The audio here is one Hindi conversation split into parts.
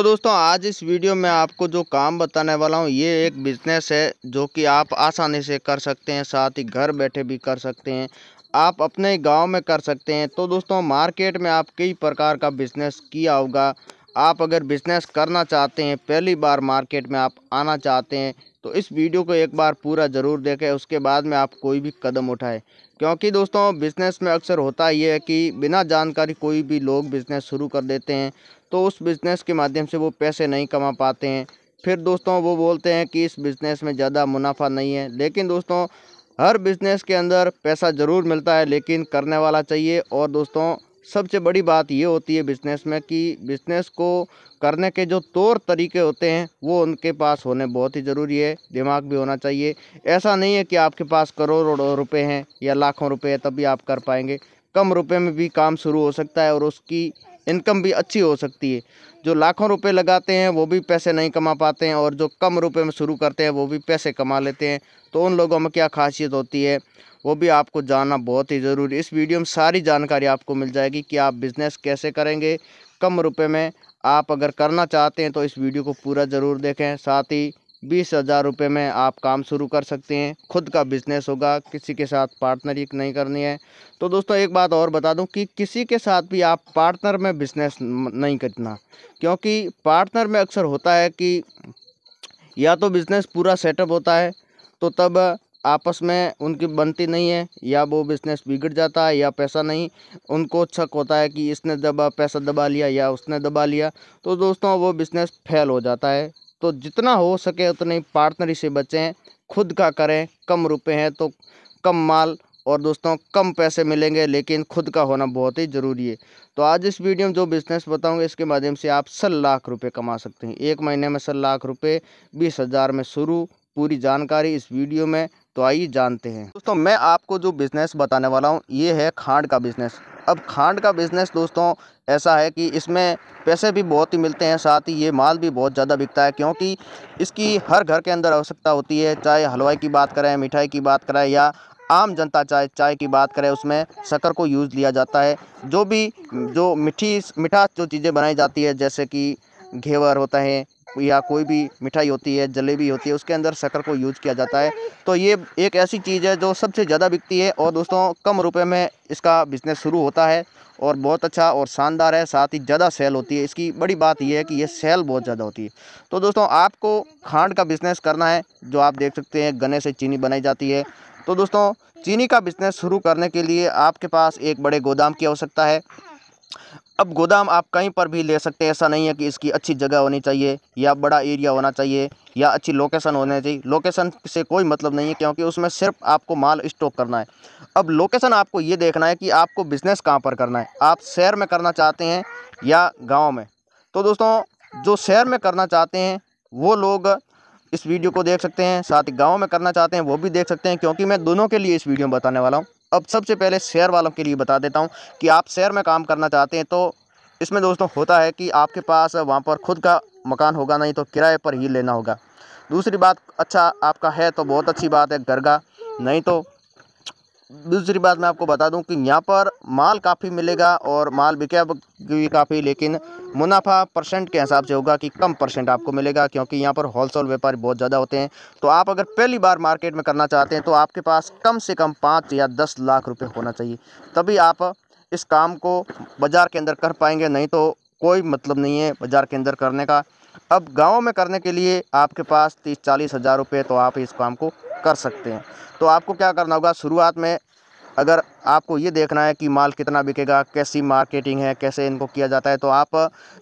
तो दोस्तों आज इस वीडियो में आपको जो काम बताने वाला हूँ ये एक बिज़नेस है जो कि आप आसानी से कर सकते हैं साथ ही घर बैठे भी कर सकते हैं आप अपने गांव में कर सकते हैं तो दोस्तों मार्केट में आप कई प्रकार का बिज़नेस किया होगा आप अगर बिज़नेस करना चाहते हैं पहली बार मार्केट में आप आना चाहते हैं तो इस वीडियो को एक बार पूरा ज़रूर देखें उसके बाद में आप कोई भी कदम उठाए क्योंकि दोस्तों बिज़नेस में अक्सर होता ये है कि बिना जानकारी कोई भी लोग बिज़नेस शुरू कर देते हैं तो उस बिज़नेस के माध्यम से वो पैसे नहीं कमा पाते हैं फिर दोस्तों वो बोलते हैं कि इस बिज़नेस में ज़्यादा मुनाफा नहीं है लेकिन दोस्तों हर बिज़नेस के अंदर पैसा ज़रूर मिलता है लेकिन करने वाला चाहिए और दोस्तों सबसे बड़ी बात ये होती है बिज़नेस में कि बिज़नेस को करने के जो तौर तरीके होते हैं वो उनके पास होने बहुत ही ज़रूरी है दिमाग भी होना चाहिए ऐसा नहीं है कि आपके पास करोड़ों रुपए हैं या लाखों रुपए हैं तभी आप कर पाएंगे कम रुपए में भी काम शुरू हो सकता है और उसकी इनकम भी अच्छी हो सकती है जो लाखों रुपए लगाते हैं वो भी पैसे नहीं कमा पाते हैं और जो कम रुपए में शुरू करते हैं वो भी पैसे कमा लेते हैं तो उन लोगों में क्या खासियत होती है वो भी आपको जानना बहुत ही ज़रूरी इस वीडियो में सारी जानकारी आपको मिल जाएगी कि आप बिज़नेस कैसे करेंगे कम रुपये में आप अगर करना चाहते हैं तो इस वीडियो को पूरा ज़रूर देखें साथ ही बीस हज़ार रुपये में आप काम शुरू कर सकते हैं खुद का बिजनेस होगा किसी के साथ पार्टनरिक नहीं करनी है तो दोस्तों एक बात और बता दूं कि किसी के साथ भी आप पार्टनर में बिजनेस नहीं करना क्योंकि पार्टनर में अक्सर होता है कि या तो बिज़नेस पूरा सेटअप होता है तो तब आपस में उनकी बनती नहीं है या वो बिज़नेस बिगड़ जाता है या पैसा नहीं उनको शक होता है कि इसने दबा पैसा दबा लिया या उसने दबा लिया तो दोस्तों वो बिज़नेस फेल हो जाता है तो जितना हो सके उतनी पार्टनरी से बचें खुद का करें कम रुपए हैं तो कम माल और दोस्तों कम पैसे मिलेंगे लेकिन खुद का होना बहुत ही ज़रूरी है तो आज इस वीडियो में जो बिज़नेस बताऊंगा इसके माध्यम से आप सल लाख रुपए कमा सकते हैं एक महीने में सल लाख रुपए बीस हज़ार में शुरू पूरी जानकारी इस वीडियो में तो आइए जानते हैं दोस्तों मैं आपको जो बिज़नेस बताने वाला हूँ ये है खांड का बिज़नेस अब खांड का बिज़नेस दोस्तों ऐसा है कि इसमें पैसे भी बहुत ही मिलते हैं साथ ही ये माल भी बहुत ज़्यादा बिकता है क्योंकि इसकी हर घर के अंदर आवश्यकता होती है चाहे हलवाई की बात करें मिठाई की बात करें या आम जनता चाय चाय की बात करें उसमें शक्कर को यूज़ लिया जाता है जो भी जो मीठी मिठास जो चीज़ें बनाई जाती है जैसे कि घेवर होता है या कोई भी मिठाई होती है जलेबी होती है उसके अंदर शक्कर को यूज़ किया जाता है तो ये एक ऐसी चीज़ है जो सबसे ज़्यादा बिकती है और दोस्तों कम रुपए में इसका बिज़नेस शुरू होता है और बहुत अच्छा और शानदार है साथ ही ज़्यादा सेल होती है इसकी बड़ी बात यह है कि ये सेल बहुत ज़्यादा होती है तो दोस्तों आपको खांड का बिज़नेस करना है जो आप देख सकते हैं गन्ने से चीनी बनाई जाती है तो दोस्तों चीनी का बिज़नेस शुरू करने के लिए आपके पास एक बड़े गोदाम की आवश्यकता है अब गोदाम आप कहीं पर भी ले सकते हैं ऐसा नहीं है कि इसकी अच्छी जगह होनी चाहिए या बड़ा एरिया होना चाहिए या अच्छी लोकेशन होनी चाहिए लोकेशन से कोई मतलब नहीं है क्योंकि उसमें सिर्फ आपको माल स्टॉक करना है अब लोकेशन आपको ये देखना है कि आपको बिज़नेस कहाँ पर करना है आप शहर में करना चाहते हैं या गाँव में तो दोस्तों जो शहर में करना चाहते हैं वो लोग इस वीडियो को देख सकते हैं साथ ही गाँव में करना चाहते हैं वो भी देख सकते हैं क्योंकि मैं दोनों के लिए इस वीडियो में बताने वाला हूँ अब सबसे पहले शेयर वालों के लिए बता देता हूँ कि आप शेयर में काम करना चाहते हैं तो इसमें दोस्तों होता है कि आपके पास वहाँ पर खुद का मकान होगा नहीं तो किराए पर ही लेना होगा दूसरी बात अच्छा आपका है तो बहुत अच्छी बात है घर का नहीं तो दूसरी बात मैं आपको बता दूं कि यहाँ पर माल काफ़ी मिलेगा और माल बिकेगा भी काफ़ी लेकिन मुनाफा परसेंट के हिसाब से होगा कि कम परसेंट आपको मिलेगा क्योंकि यहाँ पर होलसेल व्यापारी बहुत ज़्यादा होते हैं तो आप अगर पहली बार मार्केट में करना चाहते हैं तो आपके पास कम से कम पाँच या दस लाख रुपये होना चाहिए तभी आप इस काम को बाज़ार के अंदर कर पाएंगे नहीं तो कोई मतलब नहीं है बाज़ार के अंदर करने का अब गाँव में करने के लिए आपके पास तीस चालीस हज़ार रुपये तो आप इस काम को कर सकते हैं तो आपको क्या करना होगा शुरुआत में अगर आपको ये देखना है कि माल कितना बिकेगा कैसी मार्केटिंग है कैसे इनको किया जाता है तो आप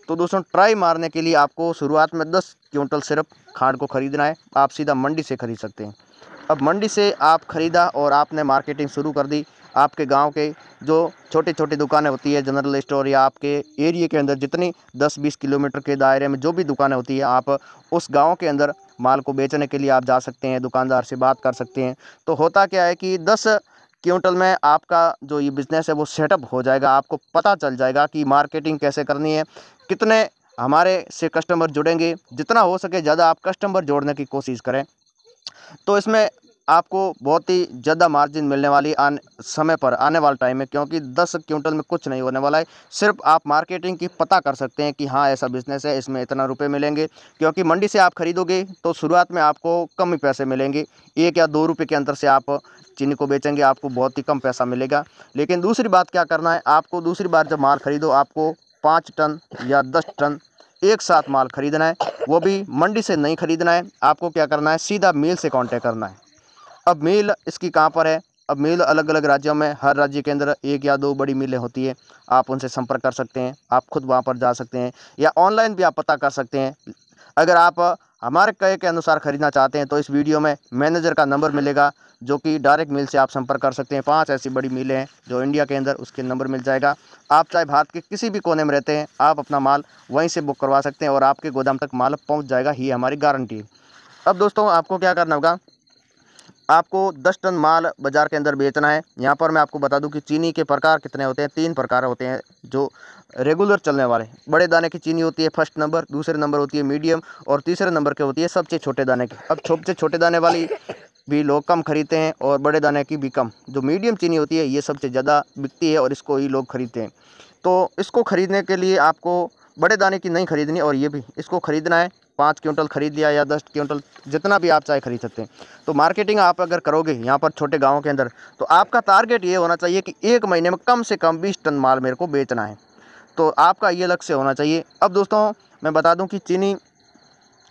तो दोस्तों ट्राई मारने के लिए आपको शुरुआत में दस क्विंटल सिर्फ खांड को ख़रीदना है आप सीधा मंडी से ख़रीद सकते हैं अब मंडी से आप ख़रीदा और आपने मार्केटिंग शुरू कर दी आपके गांव के जो छोटे छोटे दुकानें होती है जनरल स्टोर या आपके एरिए के अंदर जितनी 10-20 किलोमीटर के दायरे में जो भी दुकानें होती है आप उस गांव के अंदर माल को बेचने के लिए आप जा सकते हैं दुकानदार से बात कर सकते हैं तो होता क्या है कि दस क्विंटल में आपका जो ये बिज़नेस है वो सेटअप हो जाएगा आपको पता चल जाएगा कि मार्केटिंग कैसे करनी है कितने हमारे से कस्टमर जुड़ेंगे जितना हो सके ज़्यादा आप कस्टमर जोड़ने की कोशिश करें तो इसमें आपको बहुत ही ज़्यादा मार्जिन मिलने वाली आन समय पर आने वाले टाइम में क्योंकि दस क्विंटल में कुछ नहीं होने वाला है सिर्फ आप मार्केटिंग की पता कर सकते हैं कि हाँ ऐसा बिजनेस है इसमें इतना रुपये मिलेंगे क्योंकि मंडी से आप खरीदोगे तो शुरुआत में आपको कम ही पैसे मिलेंगे एक या दो रुपये के अंतर से आप चीनी को बेचेंगे आपको बहुत ही कम पैसा मिलेगा लेकिन दूसरी बात क्या करना है आपको दूसरी बार जब माल खरीदो आपको पाँच टन या दस टन एक साथ माल खरीदना है वो भी मंडी से नहीं खरीदना है आपको क्या करना है सीधा मिल से कांटेक्ट करना है अब मिल इसकी कहाँ पर है अब मिल अलग अलग राज्यों में हर राज्य के अंदर एक या दो बड़ी मिलें होती है आप उनसे संपर्क कर सकते हैं आप खुद वहाँ पर जा सकते हैं या ऑनलाइन भी आप पता कर सकते हैं अगर आप हमारे कहे के अनुसार ख़रीदना चाहते हैं तो इस वीडियो में मैनेजर का नंबर मिलेगा जो कि डायरेक्ट मिल से आप संपर्क कर सकते हैं पांच ऐसी बड़ी मिलें हैं जो इंडिया के अंदर उसके नंबर मिल जाएगा आप चाहे भारत के किसी भी कोने में रहते हैं आप अपना माल वहीं से बुक करवा सकते हैं और आपके गोदाम तक माल पहुँच जाएगा ही हमारी गारंटी अब दोस्तों आपको क्या करना होगा आपको दस टन माल बाज़ार के अंदर बेचना है यहाँ पर मैं आपको बता दूं कि चीनी के प्रकार कितने होते हैं तीन प्रकार होते हैं जो रेगुलर चलने वाले बड़े दाने की चीनी होती है फर्स्ट नंबर दूसरे नंबर होती है मीडियम और तीसरे नंबर के होती है सबसे छोटे दाने की अब सबसे छोटे दाने वाली भी लोग कम खरीदते हैं और बड़े दाने की भी कम जो मीडियम चीनी होती है ये सबसे ज़्यादा बिकती है और इसको ही लोग खरीदते हैं तो इसको ख़रीदने के लिए आपको बड़े दाने की नहीं खरीदनी और ये भी इसको ख़रीदना है पाँच क्विंटल खरीद लिया या दस क्विंटल जितना भी आप चाहे खरीद सकते हैं तो मार्केटिंग आप अगर करोगे यहाँ पर छोटे गाँव के अंदर तो आपका टारगेट ये होना चाहिए कि एक महीने में कम से कम बीस टन माल मेरे को बेचना है तो आपका ये लक्ष्य होना चाहिए अब दोस्तों मैं बता दूँ कि चीनी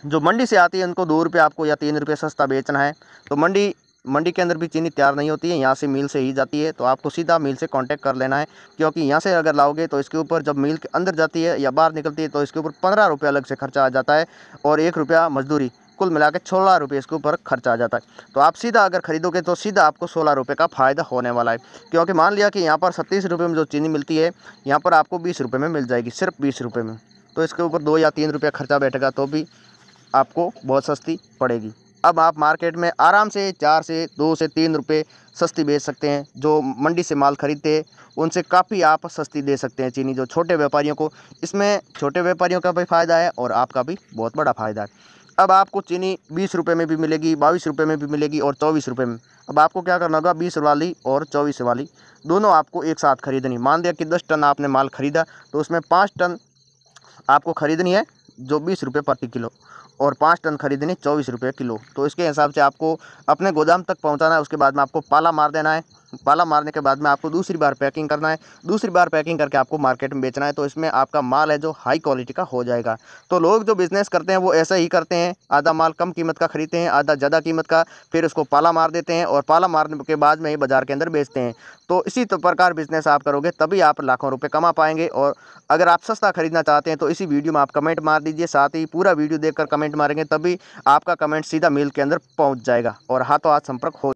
जो मंडी से आती है उनको दो रुपये आपको या तीन रुपये सस्ता बेचना है तो मंडी मंडी के अंदर भी चीनी तैयार नहीं होती है यहाँ से मिल से ही जाती है तो आपको सीधा मिल से कांटेक्ट कर लेना है क्योंकि यहाँ से अगर लाओगे तो इसके ऊपर जब मिल के अंदर जाती है या बाहर निकलती है तो इसके ऊपर पंद्रह रुपये अलग से खर्चा आ जाता है और एक रुपया मजदूरी कुल मिला के सोलह रुपये इसके ऊपर खर्चा आ जाता है तो आप सीधा अगर खरीदोगे तो सीधा आपको सोलह रुपये का फ़ायदा होने वाला है क्योंकि मान लिया कि यहाँ पर सत्तीस रुपये में जो चीनी मिलती है यहाँ पर आपको बीस रुपये में मिल जाएगी सिर्फ बीस रुपये में तो इसके ऊपर दो या तीन रुपया खर्चा बैठेगा तो भी आपको बहुत सस्ती पड़ेगी अब आप मार्केट में आराम से चार से दो से तीन रुपये सस्ती बेच सकते हैं जो मंडी से माल खरीदते हैं उनसे काफ़ी आप सस्ती दे सकते हैं चीनी जो छोटे व्यापारियों को इसमें छोटे व्यापारियों का भी फ़ायदा है और आपका भी बहुत बड़ा फ़ायदा है अब आपको चीनी बीस रुपये में भी मिलेगी बाईस रुपये में भी मिलेगी और चौबीस रुपये में अब आपको क्या करना होगा बीस वाली और चौबीस वाली दोनों आपको एक साथ खरीदनी मान दिया कि दस टन आपने माल खरीदा तो उसमें पाँच टन आपको खरीदनी है जो बीस रुपये प्रति किलो और पाँच टन खरीदनी चौबीस रुपये किलो तो इसके हिसाब से आपको अपने गोदाम तक पहुँचाना है उसके बाद में आपको पाला मार देना है पाला मारने के बाद में आपको दूसरी बार पैकिंग करना है दूसरी बार पैकिंग करके आपको मार्केट में बेचना है तो इसमें आपका माल है जो हाई क्वालिटी का हो जाएगा तो लोग जो बिज़नेस करते हैं वो ऐसा ही करते हैं आधा माल कम कीमत का ख़रीदते हैं आधा ज़्यादा कीमत का फिर उसको पाला मार देते हैं और पाला मारने के बाद में ही बाज़ार के अंदर बेचते हैं तो इसी तो प्रकार बिज़नेस आप करोगे तभी आप लाखों रुपये कमा पाएंगे और अगर आप सस्ता खरीदना चाहते हैं तो इसी वीडियो में आप कमेंट मार दीजिए साथ ही पूरा वीडियो देख कमेंट कमेंट मारेंगे तभी आपका कमेंट सीधा मेल के अंदर पहुंच जाएगा और हाथों तो हाथ संपर्क हो